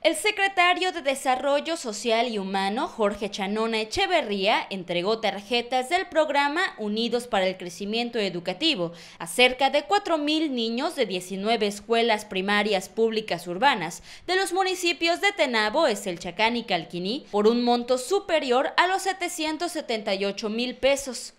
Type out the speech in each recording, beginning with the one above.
El secretario de Desarrollo Social y Humano, Jorge Chanona Echeverría, entregó tarjetas del programa Unidos para el Crecimiento Educativo a cerca de 4.000 niños de 19 escuelas primarias públicas urbanas de los municipios de Tenabo, Eselchacán y Calquiní por un monto superior a los 778 mil pesos.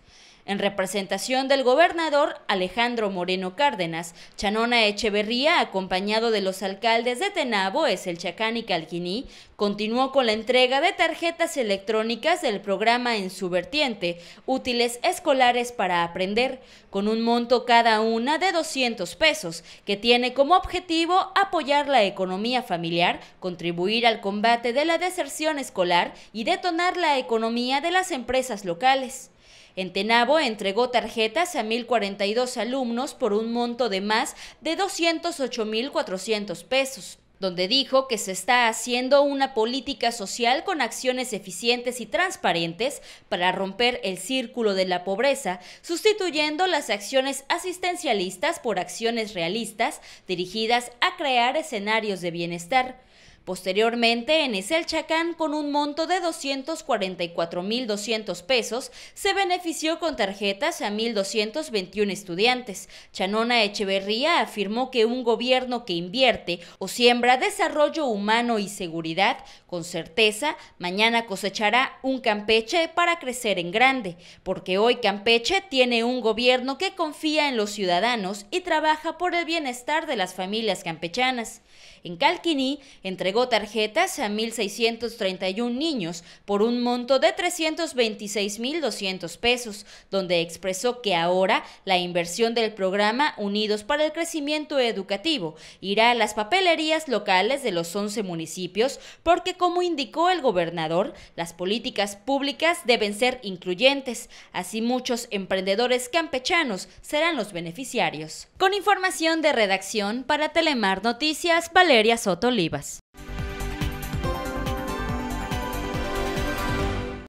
En representación del gobernador Alejandro Moreno Cárdenas, Chanona Echeverría, acompañado de los alcaldes de Tenabo, chacán y Calquiní, continuó con la entrega de tarjetas electrónicas del programa en su vertiente, útiles escolares para aprender, con un monto cada una de 200 pesos, que tiene como objetivo apoyar la economía familiar, contribuir al combate de la deserción escolar y detonar la economía de las empresas locales. En Tenabo entregó tarjetas a 1.042 alumnos por un monto de más de 208.400 pesos donde dijo que se está haciendo una política social con acciones eficientes y transparentes para romper el círculo de la pobreza, sustituyendo las acciones asistencialistas por acciones realistas dirigidas a crear escenarios de bienestar. Posteriormente, en el Chacán, con un monto de 244.200 pesos, se benefició con tarjetas a 1.221 estudiantes. Chanona Echeverría afirmó que un gobierno que invierte o siembra desarrollo humano y seguridad, con certeza, mañana cosechará un Campeche para crecer en grande, porque hoy Campeche tiene un gobierno que confía en los ciudadanos y trabaja por el bienestar de las familias campechanas. En Calquiní, entre Llegó tarjetas a 1.631 niños por un monto de 326.200 pesos, donde expresó que ahora la inversión del programa Unidos para el Crecimiento Educativo irá a las papelerías locales de los 11 municipios porque, como indicó el gobernador, las políticas públicas deben ser incluyentes. Así muchos emprendedores campechanos serán los beneficiarios. Con información de redacción para Telemar Noticias, Valeria Soto Olivas.